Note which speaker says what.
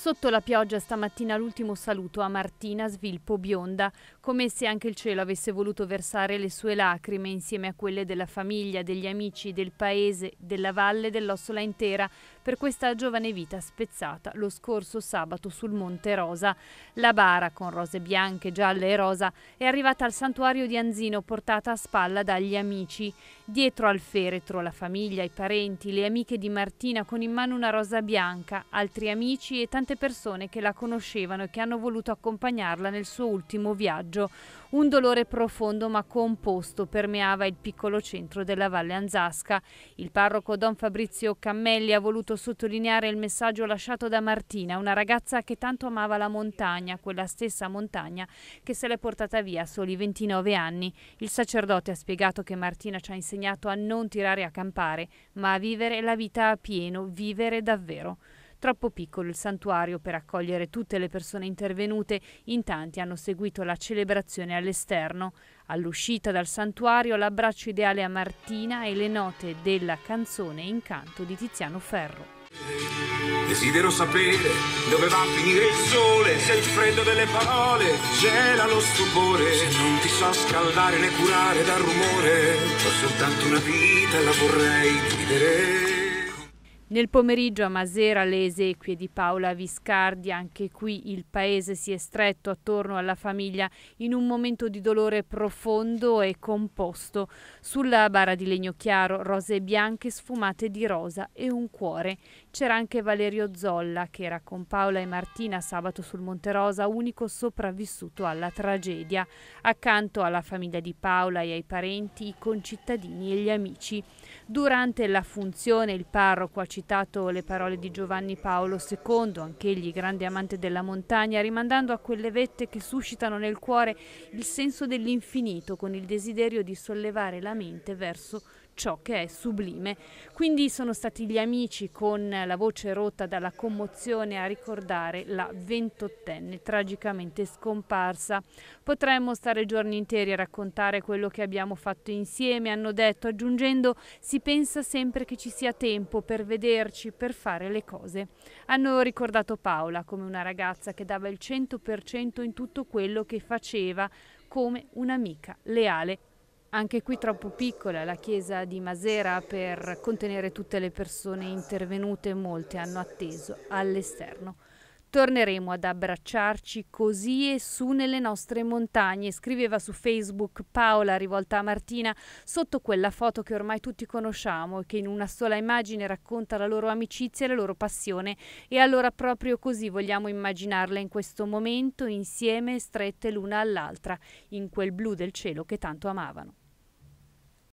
Speaker 1: Sotto la pioggia stamattina l'ultimo saluto a Martina Svilpo Bionda, come se anche il cielo avesse voluto versare le sue lacrime insieme a quelle della famiglia, degli amici, del paese, della valle, dell'Ossola intera, per questa giovane vita spezzata lo scorso sabato sul Monte Rosa. La bara, con rose bianche, gialle e rosa, è arrivata al santuario di Anzino portata a spalla dagli amici. Dietro al feretro la famiglia, i parenti, le amiche di Martina con in mano una rosa bianca, altri amici e tanti tante persone che la conoscevano e che hanno voluto accompagnarla nel suo ultimo viaggio. Un dolore profondo ma composto permeava il piccolo centro della Valle Anzasca. Il parroco Don Fabrizio Cammelli ha voluto sottolineare il messaggio lasciato da Martina, una ragazza che tanto amava la montagna, quella stessa montagna che se l'è portata via a soli 29 anni. Il sacerdote ha spiegato che Martina ci ha insegnato a non tirare a campare, ma a vivere la vita a pieno, vivere davvero. Troppo piccolo il santuario per accogliere tutte le persone intervenute, in tanti hanno seguito la celebrazione all'esterno. All'uscita dal santuario l'abbraccio ideale a Martina e le note della canzone Incanto di Tiziano Ferro. Desidero sapere dove va a finire il sole, se il freddo delle parole gela lo stupore, se non ti so scaldare né curare dal rumore, ho soltanto una vita e la vorrei vivere. Nel pomeriggio a Masera le esequie di Paola Viscardi, anche qui il paese si è stretto attorno alla famiglia in un momento di dolore profondo e composto. Sulla bara di legno chiaro rose bianche sfumate di rosa e un cuore. C'era anche Valerio Zolla che era con Paola e Martina sabato sul Monte Rosa, unico sopravvissuto alla tragedia. Accanto alla famiglia di Paola e ai parenti, i concittadini e gli amici. Durante la funzione il parroco ha citato le parole di Giovanni Paolo II, anch'egli grande amante della montagna, rimandando a quelle vette che suscitano nel cuore il senso dell'infinito con il desiderio di sollevare la mente verso ciò che è sublime. Quindi sono stati gli amici con la voce rotta dalla commozione a ricordare la ventottenne tragicamente scomparsa. Potremmo stare giorni interi a raccontare quello che abbiamo fatto insieme, hanno detto, aggiungendo si pensa sempre che ci sia tempo per vederci, per fare le cose. Hanno ricordato Paola come una ragazza che dava il 100% in tutto quello che faceva come un'amica leale anche qui troppo piccola la chiesa di Masera per contenere tutte le persone intervenute, molte hanno atteso all'esterno. Torneremo ad abbracciarci così e su nelle nostre montagne, scriveva su Facebook Paola rivolta a Martina sotto quella foto che ormai tutti conosciamo e che in una sola immagine racconta la loro amicizia e la loro passione. E allora proprio così vogliamo immaginarla in questo momento, insieme, strette l'una all'altra, in quel blu del cielo che tanto amavano.